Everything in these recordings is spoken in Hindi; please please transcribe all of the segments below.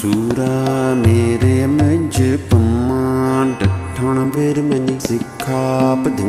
सूरा मेरे मज पमान ਡਠਣ ਬੇਰ ਮਨ ਸਿੱਖਾ ਪਦਿੰ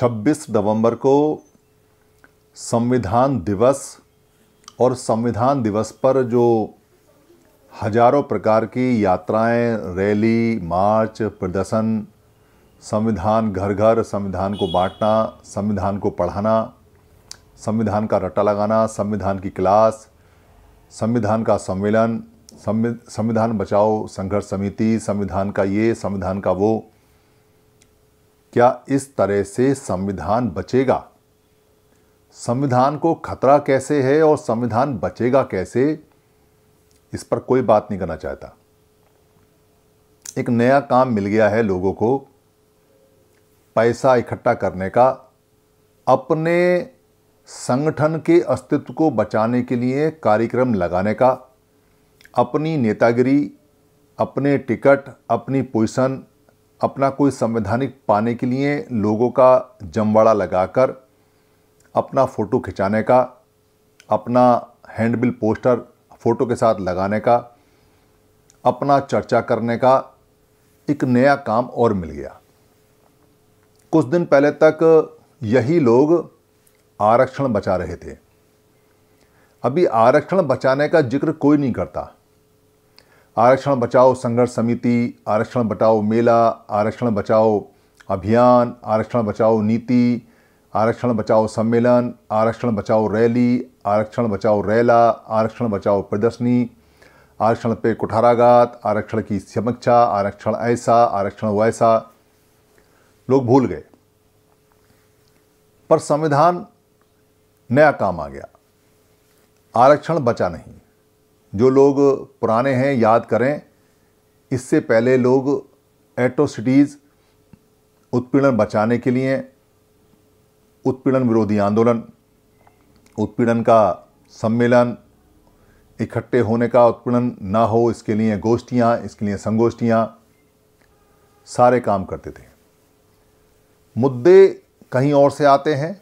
26 नवंबर को संविधान दिवस और संविधान दिवस पर जो हजारों प्रकार की यात्राएं रैली मार्च प्रदर्शन संविधान घर घर संविधान को बांटना संविधान को पढ़ाना संविधान का रट्टा लगाना संविधान की क्लास संविधान का सम्मेलन संविधान बचाओ संघर्ष समिति संविधान का ये संविधान का वो क्या इस तरह से संविधान बचेगा संविधान को खतरा कैसे है और संविधान बचेगा कैसे इस पर कोई बात नहीं करना चाहता एक नया काम मिल गया है लोगों को पैसा इकट्ठा करने का अपने संगठन के अस्तित्व को बचाने के लिए कार्यक्रम लगाने का अपनी नेतागिरी अपने टिकट अपनी पोजिशन अपना कोई संवैधानिक पाने के लिए लोगों का जमवाड़ा लगाकर अपना फ़ोटो खिंचाने का अपना हैंडबिल पोस्टर फ़ोटो के साथ लगाने का अपना चर्चा करने का एक नया काम और मिल गया कुछ दिन पहले तक यही लोग आरक्षण बचा रहे थे अभी आरक्षण बचाने का जिक्र कोई नहीं करता आरक्षण बचाओ संघर्ष समिति आरक्षण बचाओ मेला आरक्षण बचाओ अभियान आरक्षण बचाओ नीति आरक्षण बचाओ सम्मेलन आरक्षण बचाओ रैली आरक्षण बचाओ रैला आरक्षण बचाओ प्रदर्शनी आरक्षण पे कुठाराघात आरक्षण की समीक्षा आरक्षण ऐसा आरक्षण वैसा लोग भूल गए पर संविधान नया काम आ गया आरक्षण बचा नहीं जो लोग पुराने हैं याद करें इससे पहले लोग एट्रोसिटीज़ उत्पीड़न बचाने के लिए उत्पीड़न विरोधी आंदोलन उत्पीड़न का सम्मेलन इकट्ठे होने का उत्पीड़न ना हो इसके लिए गोष्ठियाँ इसके लिए संगोष्ठियाँ सारे काम करते थे मुद्दे कहीं और से आते हैं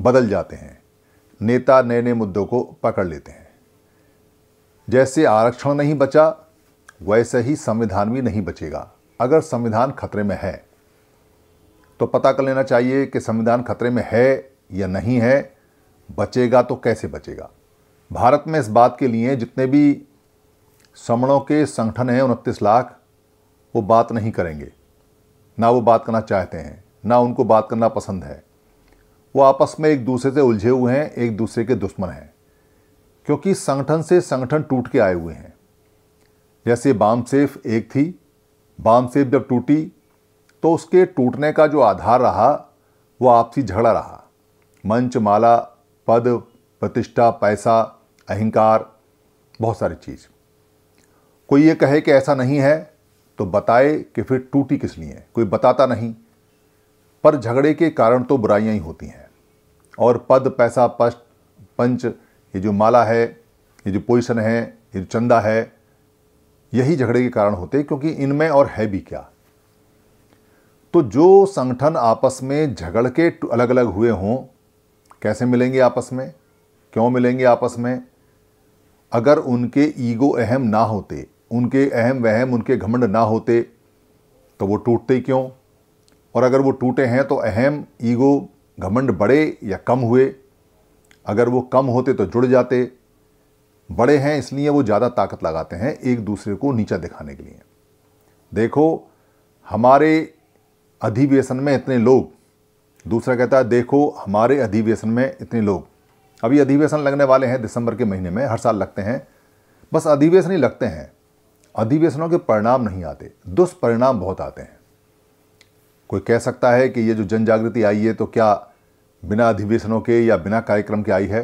बदल जाते हैं नेता नए नए मुद्दों को पकड़ लेते हैं जैसे आरक्षण नहीं बचा वैसे ही संविधान भी नहीं बचेगा अगर संविधान खतरे में है तो पता कर लेना चाहिए कि संविधान खतरे में है या नहीं है बचेगा तो कैसे बचेगा भारत में इस बात के लिए जितने भी समणों के संगठन हैं उनतीस लाख वो बात नहीं करेंगे ना वो बात करना चाहते हैं ना उनको बात करना पसंद है वो आपस में एक दूसरे से उलझे हुए हैं एक दूसरे के दुश्मन हैं क्योंकि संगठन से संगठन टूट के आए हुए हैं जैसे बाम सेफ एक थी बाम सेफ जब टूटी तो उसके टूटने का जो आधार रहा वो आपसी झगड़ा रहा मंच माला पद प्रतिष्ठा पैसा अहंकार बहुत सारी चीज़ कोई ये कहे कि ऐसा नहीं है तो बताए कि फिर टूटी किस लिए कोई बताता नहीं पर झगड़े के कारण तो बुराइयाँ ही होती हैं और पद पैसा पष्ट पंच ये जो माला है ये जो पोजिशन है ये जो चंदा है यही झगड़े के कारण होते क्योंकि इनमें और है भी क्या तो जो संगठन आपस में झगड़ के अलग अलग हुए हों कैसे मिलेंगे आपस में क्यों मिलेंगे आपस में अगर उनके ईगो अहम ना होते उनके अहम वहम उनके घमंड ना होते तो वो टूटते क्यों और अगर वो टूटे हैं तो अहम ईगो घमंड बड़े या कम हुए अगर वो कम होते तो जुड़ जाते बड़े हैं इसलिए वो ज़्यादा ताकत लगाते हैं एक दूसरे को नीचा दिखाने के लिए देखो हमारे अधिवेशन में इतने लोग दूसरा कहता है देखो हमारे अधिवेशन में इतने लोग अभी अधिवेशन लगने वाले हैं दिसंबर के महीने में हर साल लगते हैं बस अधिवेशन ही लगते हैं अधिवेशनों के परिणाम नहीं आते दुष्परिणाम बहुत आते हैं कोई कह सकता है कि ये जो जन जागृति आई है तो क्या बिना अधिवेशनों के या बिना कार्यक्रम के आई है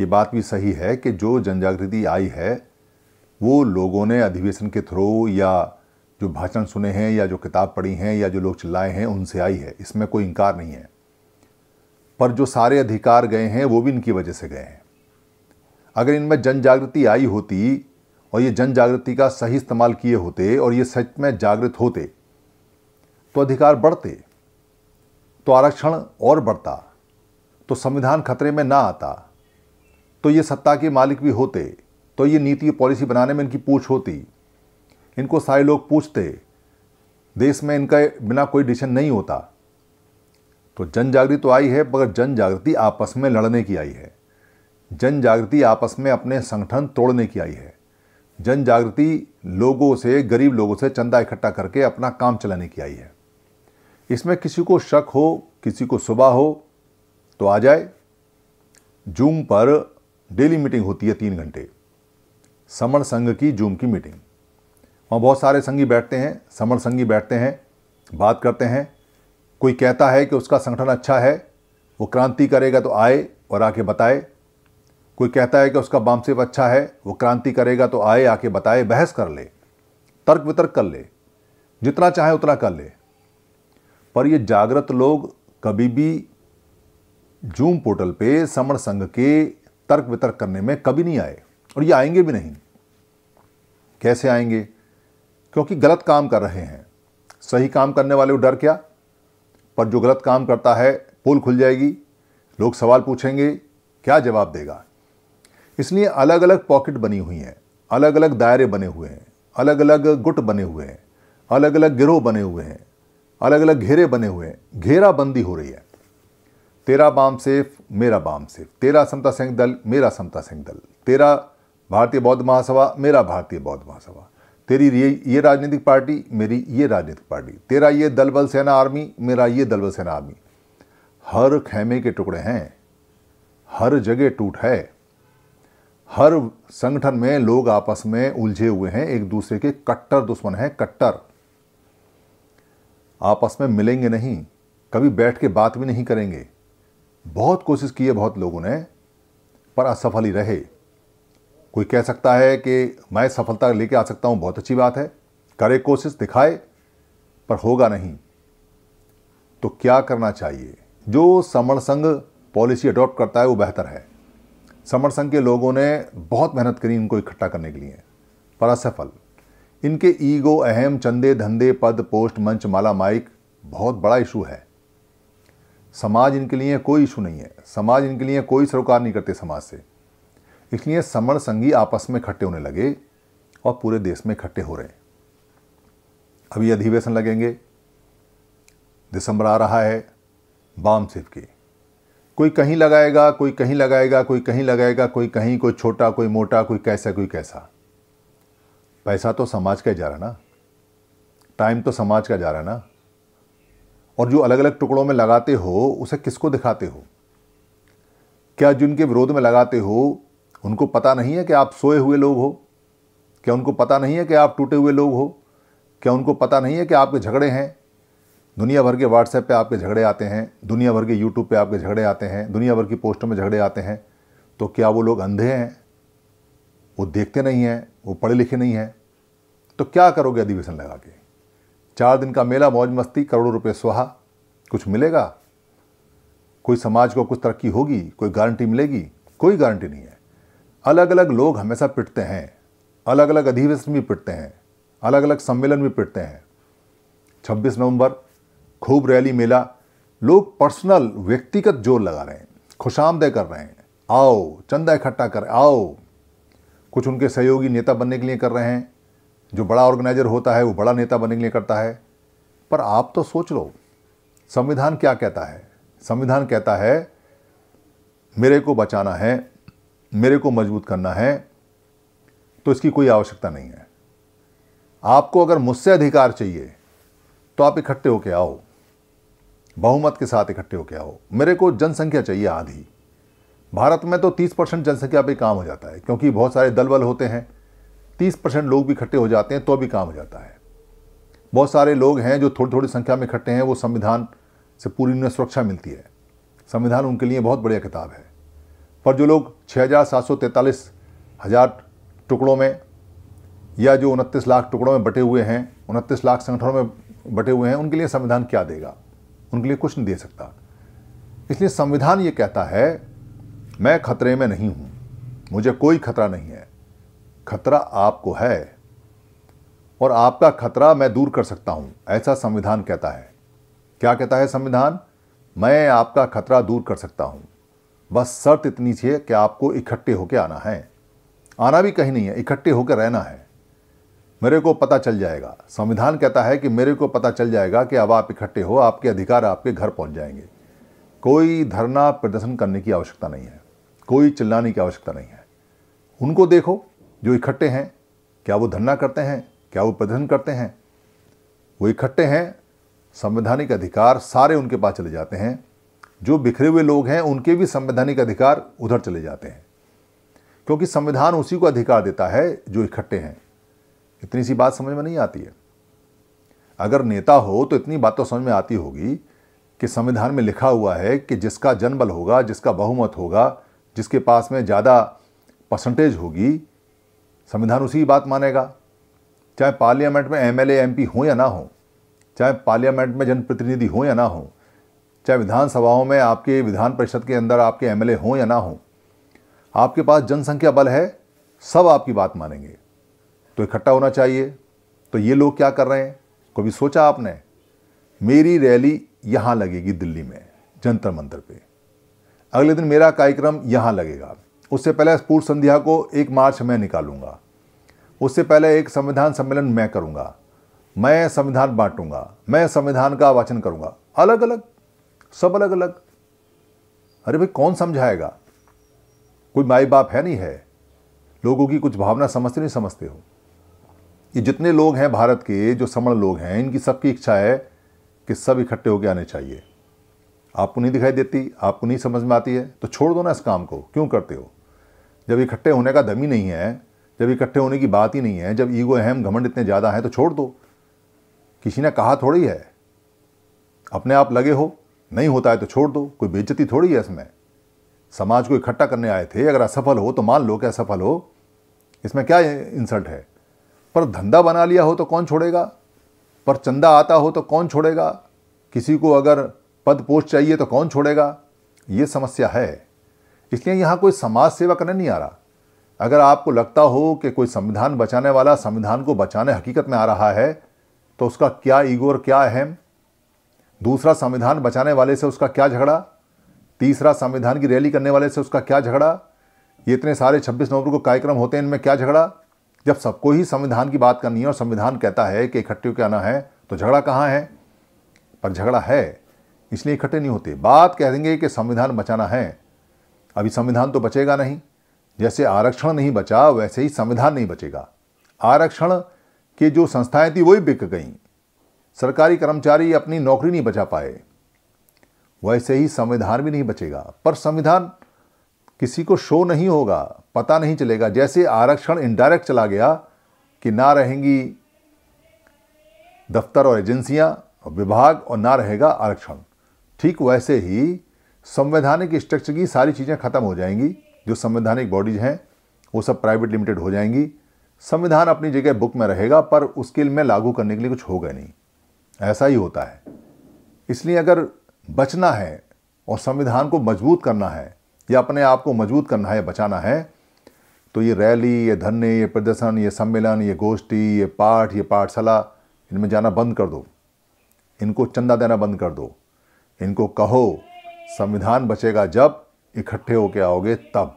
ये बात भी सही है कि जो जन जागृति आई है वो लोगों ने अधिवेशन के थ्रू या जो भाषण सुने हैं या जो किताब पढ़ी हैं या जो लोग चिल्लाए हैं उनसे आई है इसमें कोई इनकार नहीं है पर जो सारे अधिकार गए हैं वो भी इनकी वजह से गए हैं अगर इनमें जन जागृति आई होती और ये जन जागृति का सही इस्तेमाल किए होते और ये सच में जागृत होते तो अधिकार बढ़ते तो आरक्षण और बढ़ता तो संविधान खतरे में ना आता तो ये सत्ता के मालिक भी होते तो ये नीति पॉलिसी बनाने में इनकी पूछ होती इनको सारे लोग पूछते देश में इनका बिना कोई डिसीजन नहीं होता तो जन जागृति तो आई है मगर जन जागृति आपस में लड़ने की आई है जन जागृति आपस में अपने संगठन तोड़ने की आई है जन जागृति लोगों से गरीब लोगों से चंदा इकट्ठा करके अपना काम चलाने की आई है इसमें किसी को शक हो किसी को सुबह हो तो आ जाए जूम पर डेली मीटिंग होती है तीन घंटे समण संघ की जूम की मीटिंग वहाँ बहुत सारे संगी बैठते हैं समण संगी बैठते हैं बात करते हैं कोई कहता है कि उसका संगठन अच्छा है वो क्रांति करेगा तो आए और आके बताए कोई कहता है कि उसका बामसेप अच्छा है वो क्रांति करेगा तो आए आके बताए बहस कर ले तर्क वितर्क कर ले जितना चाहे उतना कर ले पर ये जागृत लोग कभी भी जूम पोर्टल पे समण संघ के तर्क वितर्क करने में कभी नहीं आए और ये आएंगे भी नहीं कैसे आएंगे क्योंकि गलत काम कर रहे हैं सही काम करने वाले को डर क्या पर जो गलत काम करता है पोल खुल जाएगी लोग सवाल पूछेंगे क्या जवाब देगा इसलिए अलग अलग पॉकेट बनी हुई हैं अलग अलग दायरे बने हुए हैं अलग अलग गुट बने हुए हैं अलग अलग गिरोह बने हुए हैं अलग अलग घेरे बने हुए हैं घेराबंदी हो रही है तेरा बाम सेफ मेरा बाम सेफ तेरा समता सिंह दल मेरा समता सिंह दल तेरा भारतीय बौद्ध महासभा मेरा भारतीय बौद्ध महासभा तेरी ये ये राजनीतिक पार्टी मेरी ये राजनीतिक पार्टी तेरा ये दल बल सेना आर्मी मेरा ये दल बल सेना आर्मी हर खेमे के टुकड़े हैं हर जगह टूट है हर संगठन में लोग आपस में उलझे हुए हैं एक दूसरे के कट्टर दुश्मन हैं कट्टर आपस में मिलेंगे नहीं कभी बैठ के बात भी नहीं करेंगे बहुत कोशिश की है बहुत लोगों ने पर असफल ही रहे कोई कह सकता है कि मैं सफलता लेके आ सकता हूँ बहुत अच्छी बात है करे कोशिश दिखाए पर होगा नहीं तो क्या करना चाहिए जो समण संघ पॉलिसी अडॉप्ट करता है वो बेहतर है समण संघ के लोगों ने बहुत मेहनत करी इनको इकट्ठा करने के लिए पर असफल इनके ईगो अहम चंदे धंधे पद पोस्ट मंच माला माइक बहुत बड़ा इशू है समाज इनके लिए कोई इशू नहीं है समाज इनके लिए कोई सरोकार नहीं करते समाज से इसलिए समण संघी आपस में इकट्ठे होने लगे और पूरे देश में इकट्ठे हो रहे हैं अभी अधिवेशन लगेंगे दिसंबर आ रहा है बाम सिर्फ के कोई कहीं लगाएगा कोई कहीं लगाएगा कोई कहीं लगाएगा कोई कहीं कोई छोटा कोई मोटा कोई कैसा कोई कैसा पैसा तो समाज का ही जा रहा है ना टाइम तो समाज का जा रहा है ना और जो अलग अलग टुकड़ों में लगाते हो उसे किसको दिखाते हो क्या जिनके विरोध में लगाते हो उनको पता नहीं है कि आप सोए हुए लोग हो क्या उनको पता नहीं है कि आप टूटे हुए लोग हो क्या उनको पता नहीं है कि आपके झगड़े हैं दुनिया भर के व्हाट्सएप पे आपके झगड़े आते हैं दुनिया भर के यूट्यूब पे आपके झगड़े आते हैं दुनिया भर की पोस्टों में झगड़े आते हैं तो क्या वो लोग अंधे हैं वो देखते नहीं हैं वो पढ़े लिखे नहीं हैं तो क्या करोगे अधिवेशन लगा के चार दिन का मेला मौज मस्ती करोड़ों रुपए स्वाहा कुछ मिलेगा कोई समाज को कुछ तरक्की होगी कोई गारंटी मिलेगी कोई गारंटी नहीं है अलग अलग लोग हमेशा पिटते हैं अलग अलग अधिवेशन भी पिटते हैं अलग अलग सम्मेलन भी पिटते हैं 26 नवंबर खूब रैली मेला लोग पर्सनल व्यक्तिगत जोर लगा रहे हैं खुशामदेह कर रहे हैं आओ चंदा इकट्ठा कर आओ कुछ उनके सहयोगी नेता बनने के लिए कर रहे हैं जो बड़ा ऑर्गेनाइजर होता है वो बड़ा नेता बनने के लिए करता है पर आप तो सोच लो संविधान क्या कहता है संविधान कहता है मेरे को बचाना है मेरे को मजबूत करना है तो इसकी कोई आवश्यकता नहीं है आपको अगर मुझसे अधिकार चाहिए तो आप इकट्ठे होके आओ बहुमत के साथ इकट्ठे होके आओ मेरे को जनसंख्या चाहिए आधी भारत में तो 30 परसेंट जनसंख्या पर काम हो जाता है क्योंकि बहुत सारे दल बल होते हैं 30 परसेंट लोग भी इकट्ठे हो जाते हैं तो भी काम हो जाता है बहुत सारे लोग हैं जो थोड़ी थोड़ी संख्या में इकट्ठे हैं वो संविधान से पूरी उन्हें सुरक्षा मिलती है संविधान उनके लिए बहुत बढ़िया किताब है पर जो लोग छः हज़ार सात सौ तैंतालीस हज़ार टुकड़ों में या जो उनतीस लाख टुकड़ों में बटे हुए हैं उनतीस लाख संगठनों में बटे हुए हैं उनके लिए संविधान क्या देगा उनके लिए कुछ नहीं दे सकता इसलिए संविधान ये कहता है मैं खतरे में नहीं हूं मुझे कोई खतरा नहीं है खतरा आपको है और आपका खतरा मैं दूर कर सकता हूँ ऐसा संविधान कहता है क्या कहता है संविधान मैं आपका खतरा दूर कर सकता हूँ बस शर्त इतनी चाहिए कि आपको इकट्ठे होकर आना है आना भी कहीं नहीं है इकट्ठे होकर रहना है मेरे को पता चल जाएगा संविधान कहता है कि मेरे को पता चल जाएगा कि अब आप इकट्ठे हो आपके अधिकार आपके घर पहुंच जाएंगे कोई धरना प्रदर्शन करने की आवश्यकता नहीं है कोई चिल्लाने की आवश्यकता नहीं है उनको देखो जो इकट्ठे हैं क्या वो धरना करते हैं क्या वो प्रदर्शन करते हैं वो इकट्ठे हैं संवैधानिक अधिकार सारे उनके पास चले जाते हैं जो बिखरे हुए लोग हैं उनके भी संवैधानिक अधिकार उधर चले जाते हैं क्योंकि संविधान उसी को अधिकार देता है जो इकट्ठे हैं इतनी सी बात समझ में नहीं आती है अगर नेता हो तो इतनी बात तो समझ में आती होगी कि संविधान में लिखा हुआ है कि जिसका जनबल होगा जिसका बहुमत होगा जिसके पास में ज़्यादा परसेंटेज होगी संविधान उसी की बात मानेगा चाहे पार्लियामेंट में एम एल एम पी हों या ना हो चाहे पार्लियामेंट में जनप्रतिनिधि हों या ना हो चाहे विधानसभाओं में आपके विधान परिषद के अंदर आपके एम एल हों या ना हों आपके पास जनसंख्या बल है सब आपकी बात मानेंगे तो इकट्ठा होना चाहिए तो ये लोग क्या कर रहे हैं कभी सोचा आपने मेरी रैली यहाँ लगेगी दिल्ली में जंतर मंतर पे अगले दिन मेरा कार्यक्रम यहाँ लगेगा उससे पहले पूर्व संध्या को एक मार्च मैं निकालूंगा उससे पहले एक संविधान सम्मेलन मैं करूँगा मैं संविधान बांटूंगा मैं संविधान का वाचन करूँगा अलग अलग सब अलग अलग अरे भाई कौन समझाएगा कोई माई बाप है नहीं है लोगों की कुछ भावना समझते नहीं समझते हो ये जितने लोग हैं भारत के जो समण लोग हैं इनकी सबकी इच्छा है कि सब इकट्ठे होकर आने चाहिए आपको नहीं दिखाई देती आपको नहीं समझ में आती है तो छोड़ दो ना इस काम को क्यों करते हो जब इकट्ठे होने का दम ही नहीं है जब इकट्ठे होने की बात ही नहीं है जब ईगो अहम घमंड इतने ज़्यादा हैं तो छोड़ दो किसी ने कहा थोड़ी है अपने आप लगे हो नहीं होता है तो छोड़ दो कोई बेचती थोड़ी है इसमें समाज को इकट्ठा करने आए थे अगर असफल हो तो मान लो कि असफल हो इसमें क्या इंसल्ट है पर धंधा बना लिया हो तो कौन छोड़ेगा पर चंदा आता हो तो कौन छोड़ेगा किसी को अगर पद पोस्ट चाहिए तो कौन छोड़ेगा ये समस्या है इसलिए यहाँ कोई समाज सेवा करने नहीं आ रहा अगर आपको लगता हो कि कोई संविधान बचाने वाला संविधान को बचाने हकीकत में आ रहा है तो उसका क्या ईगो और क्या अहम दूसरा संविधान बचाने वाले से उसका क्या झगड़ा तीसरा संविधान की रैली करने वाले से उसका क्या झगड़ा ये इतने सारे 26 नवंबर को कार्यक्रम होते हैं इनमें क्या झगड़ा जब सबको ही संविधान की बात करनी है और संविधान कहता है कि इकट्ठे के आना है तो झगड़ा कहाँ है पर झगड़ा है इसलिए इकट्ठे नहीं होते बात कह देंगे कि संविधान बचाना है अभी संविधान तो बचेगा नहीं जैसे आरक्षण नहीं बचा वैसे ही संविधान नहीं बचेगा आरक्षण की जो संस्थाएं थी वही बिक गईं सरकारी कर्मचारी अपनी नौकरी नहीं बचा पाए वैसे ही संविधान भी नहीं बचेगा पर संविधान किसी को शो नहीं होगा पता नहीं चलेगा जैसे आरक्षण इनडायरेक्ट चला गया कि ना रहेंगी दफ्तर और एजेंसियां विभाग और ना रहेगा आरक्षण ठीक वैसे ही संवैधानिक स्ट्रक्चर की सारी चीज़ें खत्म हो जाएंगी जो संवैधानिक बॉडीज हैं वो सब प्राइवेट लिमिटेड हो जाएंगी संविधान अपनी जगह बुक में रहेगा पर उसके में लागू करने के लिए कुछ होगा नहीं ऐसा ही होता है इसलिए अगर बचना है और संविधान को मजबूत करना है या अपने आप को मजबूत करना है या बचाना है तो ये रैली ये धरने ये प्रदर्शन ये सम्मेलन ये गोष्ठी ये पाठ ये पाठशाला इनमें जाना बंद कर दो इनको चंदा देना बंद कर दो इनको कहो संविधान बचेगा जब इकट्ठे होके आओगे तब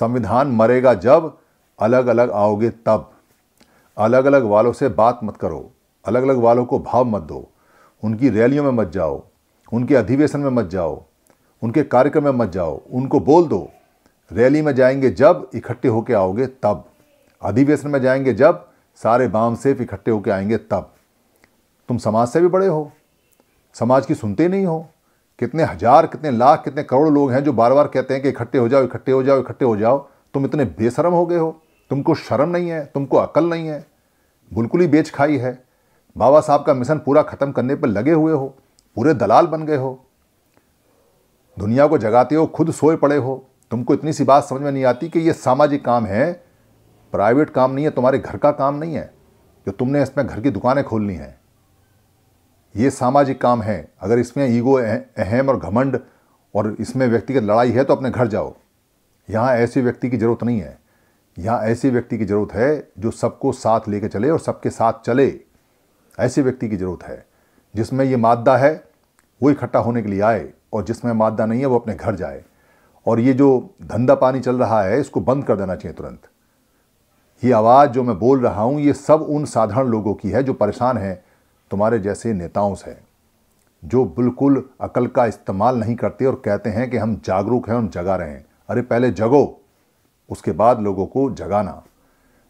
संविधान मरेगा जब अलग अलग आओगे तब अलग अलग वालों से बात मत करो अलग अलग वालों को भाव मत दो उनकी रैलियों में मत जाओ उनके अधिवेशन में मत जाओ उनके कार्यक्रम में मत जाओ उनको बोल दो रैली में जाएंगे जब इकट्ठे होके आओगे तब अधिवेशन में जाएंगे जब सारे बाम सेफ इकट्ठे होके आएंगे तब तुम समाज से भी बड़े हो समाज की सुनते नहीं हो कितने हज़ार कितने लाख कितने करोड़ लोग हैं जो बार बार कहते हैं कि इकट्ठे हो जाओ इकट्ठे हो जाओ इकट्ठे हो जाओ तुम इतने बेशरम हो गए हो तुमको शर्म नहीं है तुमको अकल नहीं है बिल्कुल ही बेच खाई है बाबा साहब का मिशन पूरा ख़त्म करने पर लगे हुए हो पूरे दलाल बन गए हो दुनिया को जगाते हो खुद सोए पड़े हो तुमको इतनी सी बात समझ में नहीं आती कि ये सामाजिक काम है प्राइवेट काम नहीं है तुम्हारे घर का काम नहीं है जो तुमने इसमें घर की दुकानें खोलनी हैं ये सामाजिक काम है अगर इसमें ईगो अहम और घमंड और इसमें व्यक्तिगत लड़ाई है तो अपने घर जाओ यहाँ ऐसे व्यक्ति की ज़रूरत नहीं है यहाँ ऐसे व्यक्ति की ज़रूरत है जो सबको साथ लेकर चले और सबके साथ चले ऐसे व्यक्ति की ज़रूरत है जिसमें ये मादा है वो इकट्ठा होने के लिए आए और जिसमें मादा नहीं है वो अपने घर जाए और ये जो धंधा पानी चल रहा है इसको बंद कर देना चाहिए तुरंत ये आवाज़ जो मैं बोल रहा हूँ ये सब उन साधारण लोगों की है जो परेशान हैं तुम्हारे जैसे नेताओं से जो बिल्कुल अकल का इस्तेमाल नहीं करते और कहते हैं कि हम जागरूक हैं हम जगा रहे हैं अरे पहले जगो उसके बाद लोगों को जगाना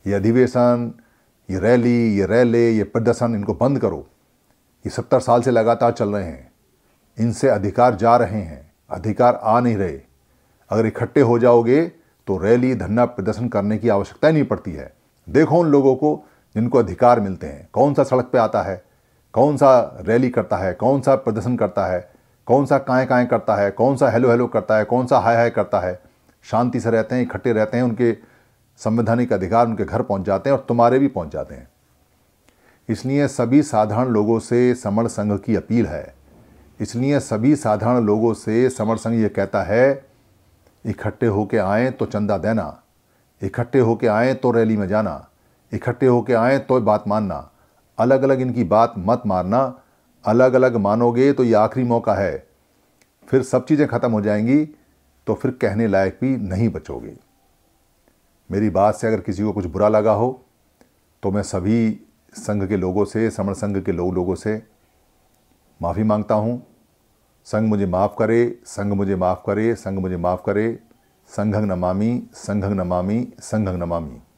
ये अधिवेशन ये रैली ये रैले ये प्रदर्शन इनको बंद करो ये सत्तर साल से लगातार चल रहे हैं इनसे अधिकार जा रहे हैं अधिकार आ नहीं रहे अगर इकट्ठे हो जाओगे तो रैली धरना प्रदर्शन करने की आवश्यकता ही नहीं पड़ती है देखो उन लोगों को जिनको अधिकार मिलते हैं कौन सा सड़क पे आता है कौन सा रैली करता है कौन सा प्रदर्शन करता है कौन सा काएँ काएँ करता है कौन सा हेलो हेलो करता है कौन सा हाय हाय करता है शांति से रहते हैं इकट्ठे रहते हैं उनके संवैधानिक अधिकार उनके घर पहुंच जाते हैं और तुम्हारे भी पहुंच जाते हैं इसलिए सभी साधारण लोगों से समर संघ की अपील है इसलिए सभी साधारण लोगों से समर संघ ये कहता है इकट्ठे होके आए तो चंदा देना इकट्ठे होके आए तो रैली में जाना इकट्ठे होके आए तो बात मानना अलग अलग इनकी बात मत मारना अलग अलग मानोगे तो ये आखिरी मौका है फिर सब चीज़ें ख़त्म हो जाएंगी तो फिर कहने लायक भी नहीं बचोगे मेरी बात से अगर किसी को कुछ बुरा लगा हो तो मैं सभी संघ के लोगों से समण संघ के लोग लोगों से माफ़ी मांगता हूँ संघ मुझे माफ़ करे संघ मुझे माफ़ करे संघ मुझे माफ़ करे संघंग नमामी संघंग नमामी संघंग नमामी